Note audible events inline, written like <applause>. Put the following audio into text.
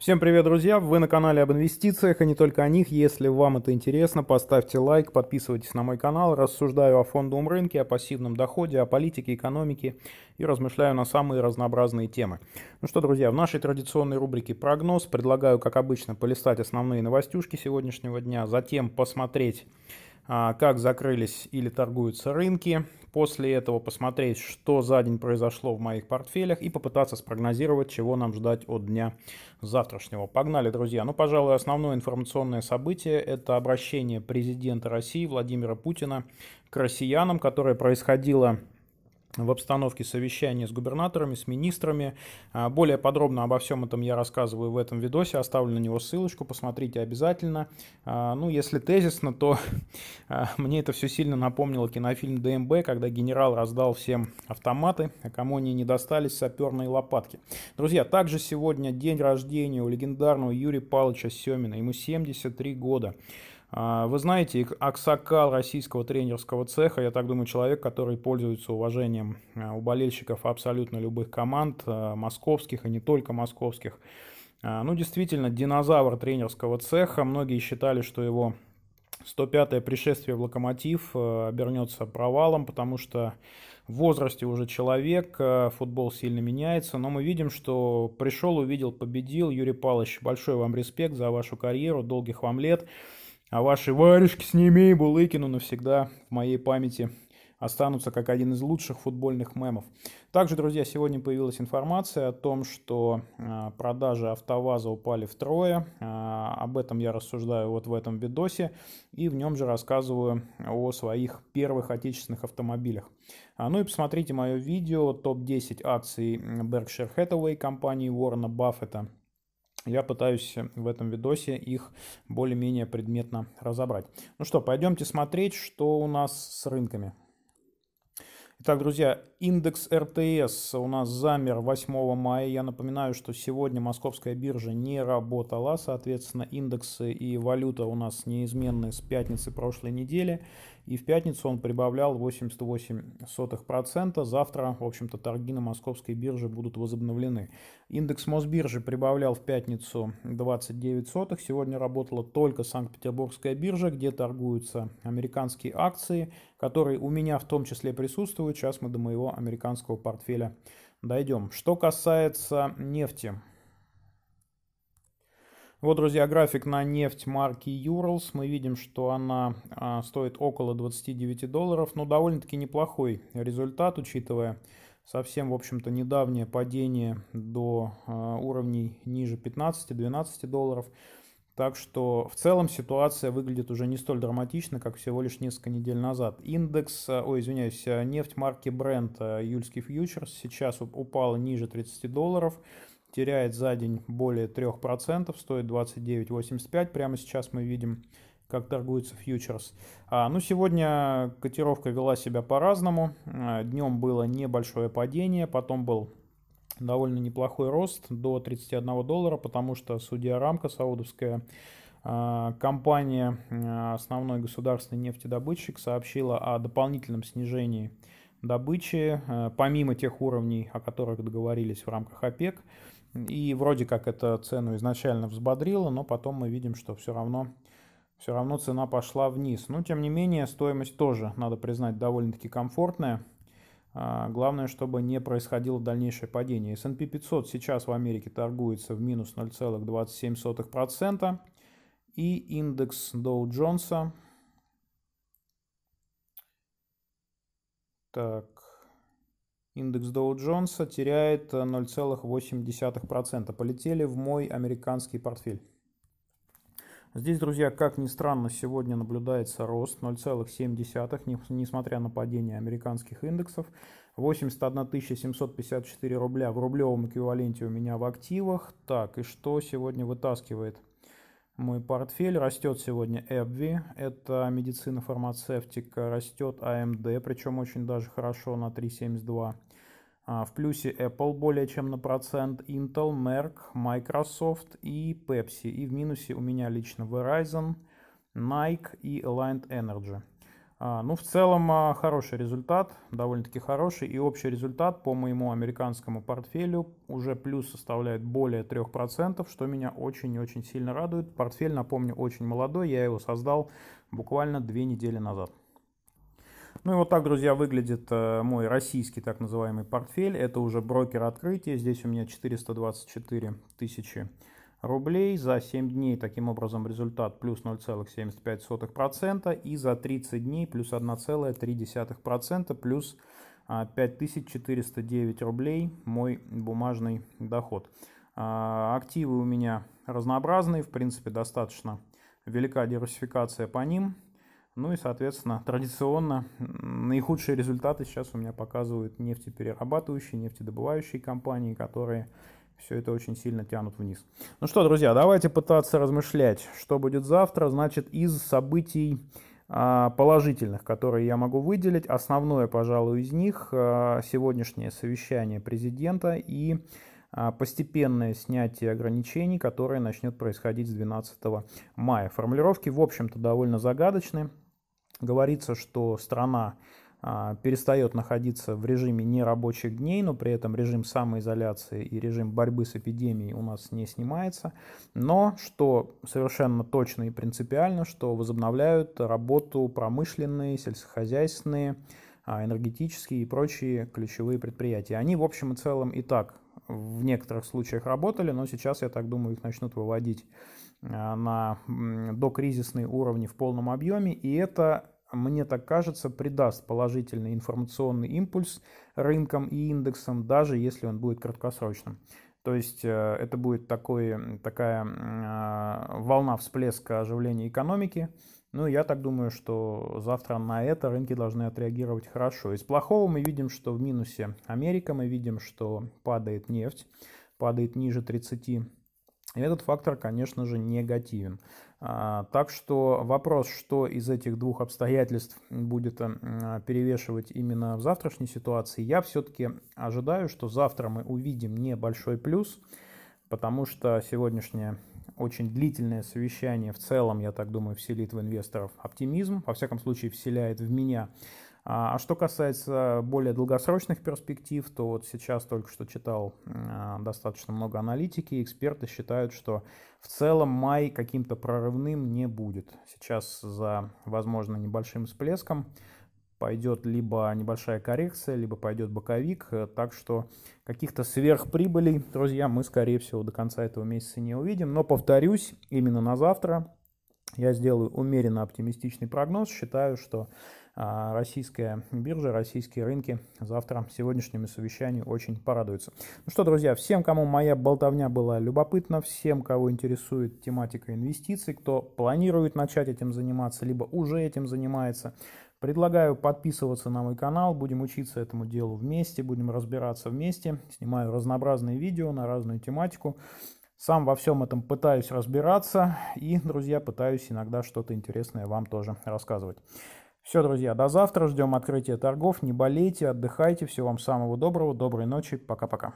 Всем привет, друзья! Вы на канале об инвестициях и не только о них. Если вам это интересно, поставьте лайк, подписывайтесь на мой канал. Рассуждаю о фондовом рынке, о пассивном доходе, о политике, экономике и размышляю на самые разнообразные темы. Ну что, друзья, в нашей традиционной рубрике «Прогноз» предлагаю, как обычно, полистать основные новостюшки сегодняшнего дня, затем посмотреть а, как закрылись или торгуются рынки. После этого посмотреть, что за день произошло в моих портфелях и попытаться спрогнозировать, чего нам ждать от дня завтрашнего. Погнали, друзья. Ну, пожалуй, основное информационное событие – это обращение президента России Владимира Путина к россиянам, которое происходило в обстановке совещания с губернаторами, с министрами. А, более подробно обо всем этом я рассказываю в этом видосе, оставлю на него ссылочку, посмотрите обязательно. А, ну, если тезисно, то <laughs> а, мне это все сильно напомнило кинофильм ДМБ, когда генерал раздал всем автоматы, а кому они не достались саперные лопатки. Друзья, также сегодня день рождения у легендарного Юрия Павловича Семина, ему 73 года. А, вы знаете, Аксакал российского тренерского цеха, я так думаю, человек, который пользуется уважением а, у болельщиков абсолютно любых команд, а, московских и не только московских. Ну, действительно, динозавр тренерского цеха. Многие считали, что его 105-е пришествие в «Локомотив» обернется провалом, потому что в возрасте уже человек, футбол сильно меняется, но мы видим, что пришел, увидел, победил. Юрий Павлович, большой вам респект за вашу карьеру, долгих вам лет. А ваши варежки с ними Булыкину навсегда в моей памяти останутся как один из лучших футбольных мемов. Также, друзья, сегодня появилась информация о том, что а, продажи АвтоВАЗа упали втрое. А, об этом я рассуждаю вот в этом видосе и в нем же рассказываю о своих первых отечественных автомобилях. А, ну и посмотрите мое видео топ-10 акций Berkshire Hathaway компании Уоррена Баффета – я пытаюсь в этом видосе их более-менее предметно разобрать. Ну что, пойдемте смотреть, что у нас с рынками. Итак, друзья, индекс РТС у нас замер 8 мая. Я напоминаю, что сегодня московская биржа не работала, соответственно, индексы и валюта у нас неизменны с пятницы прошлой недели. И в пятницу он прибавлял 88%. Завтра, в общем-то, торги на московской бирже будут возобновлены. Индекс Мосбиржи прибавлял в пятницу 29 сотых. Сегодня работала только Санкт-Петербургская биржа, где торгуются американские акции, которые у меня в том числе присутствуют. Сейчас мы до моего американского портфеля дойдем. Что касается нефти, вот, друзья, график на нефть марки Urals. Мы видим, что она а, стоит около 29 долларов. Но ну, довольно-таки неплохой результат, учитывая совсем, в общем-то, недавнее падение до а, уровней ниже 15-12 долларов. Так что в целом ситуация выглядит уже не столь драматично, как всего лишь несколько недель назад. Индекс, а, ой, извиняюсь, нефть марки Brent, июльский фьючерс, сейчас упала ниже 30 долларов теряет за день более 3%, стоит 29.85. Прямо сейчас мы видим, как торгуется фьючерс. А, ну, сегодня котировка вела себя по-разному. А, днем было небольшое падение, потом был довольно неплохой рост до 31 доллара, потому что судья Рамка, саудовская а, компания, а, основной государственный нефтедобытчик, сообщила о дополнительном снижении добычи, э, помимо тех уровней, о которых договорились в рамках ОПЕК. И вроде как это цену изначально взбодрило, но потом мы видим, что все равно, все равно цена пошла вниз. Но ну, тем не менее стоимость тоже, надо признать, довольно-таки комфортная. А, главное, чтобы не происходило дальнейшее падение. S&P 500 сейчас в Америке торгуется в минус 0,27%. И индекс Dow Jones Так, индекс Доу Джонса теряет 0,8%. Э, Полетели в мой американский портфель. Здесь, друзья, как ни странно, сегодня наблюдается рост 0,7, несмотря на падение американских индексов. 81 754 рубля в рублевом эквиваленте у меня в активах. Так, и что сегодня вытаскивает – мой портфель растет сегодня Эбви, это медицина, фармацевтика, растет AMD, а причем очень даже хорошо на 3,72. А, в плюсе Apple более чем на процент, Intel, Merck, Microsoft и Pepsi. И в минусе у меня лично Verizon, Nike и Aligned Energy. А, ну, в целом, а, хороший результат, довольно-таки хороший. И общий результат по моему американскому портфелю уже плюс составляет более 3%, что меня очень и очень сильно радует. Портфель, напомню, очень молодой, я его создал буквально две недели назад. Ну и вот так, друзья, выглядит э, мой российский так называемый портфель. Это уже брокер открытия. Здесь у меня 424 тысячи рублей. За 7 дней, таким образом, результат плюс 0,75% и за 30 дней плюс 1,3%, плюс 5409 а, рублей мой бумажный доход. А, активы у меня разнообразные, в принципе, достаточно велика диверсификация по ним. Ну и, соответственно, традиционно наихудшие результаты сейчас у меня показывают нефтеперерабатывающие, нефтедобывающие компании, которые все это очень сильно тянут вниз. Ну что, друзья, давайте пытаться размышлять, что будет завтра. Значит, из событий а, положительных, которые я могу выделить, основное, пожалуй, из них а, сегодняшнее совещание президента и а, постепенное снятие ограничений, которое начнет происходить с 12 мая. Формулировки, в общем-то, довольно загадочны. Говорится, что страна а, перестает находиться в режиме нерабочих дней, но при этом режим самоизоляции и режим борьбы с эпидемией у нас не снимается. Но, что совершенно точно и принципиально, что возобновляют работу промышленные, сельскохозяйственные, а, энергетические и прочие ключевые предприятия. Они, в общем и целом, и так в некоторых случаях работали, но сейчас, я так думаю, их начнут выводить а, на докризисные уровни в полном объеме, и это мне так кажется, придаст положительный информационный импульс рынкам и индексам, даже если он будет краткосрочным. То есть э, это будет такой, такая а, волна всплеска оживления экономики. Ну, я так думаю, что завтра на это рынки должны отреагировать хорошо. Из плохого мы видим, что в минусе Америка, мы видим, что падает нефть, падает ниже 30 и этот фактор, конечно же, негативен. А, так что вопрос, что из этих двух обстоятельств будет эм, а, перевешивать именно в завтрашней ситуации, я все-таки ожидаю, что завтра мы увидим небольшой плюс, потому что сегодняшнее очень длительное совещание в целом, я так думаю, вселит в инвесторов оптимизм, во всяком случае вселяет в меня а, а что касается более долгосрочных перспектив, то вот сейчас только что читал а, достаточно много аналитики, эксперты считают, что в целом май каким-то прорывным не будет. Сейчас за, возможно, небольшим всплеском пойдет либо небольшая коррекция, либо пойдет боковик. Э, так что каких-то сверхприбылей, друзья, мы, скорее всего, до конца этого месяца не увидим. Но, повторюсь, именно на завтра я сделаю умеренно оптимистичный прогноз. Считаю, что а, российская биржа, российские рынки завтра сегодняшнему совещанию очень порадуются. Ну что, друзья, всем, кому моя болтовня была любопытна, всем, кого интересует тематика инвестиций, кто планирует начать этим заниматься, либо уже этим занимается, Предлагаю подписываться на мой канал, будем учиться этому делу вместе, будем разбираться вместе. Снимаю разнообразные видео на разную тематику. Сам во всем этом пытаюсь разбираться и, друзья, пытаюсь иногда что-то интересное вам тоже рассказывать. Все, друзья, до завтра. Ждем открытия торгов. Не болейте, отдыхайте. Всего вам самого доброго. Доброй ночи. Пока-пока.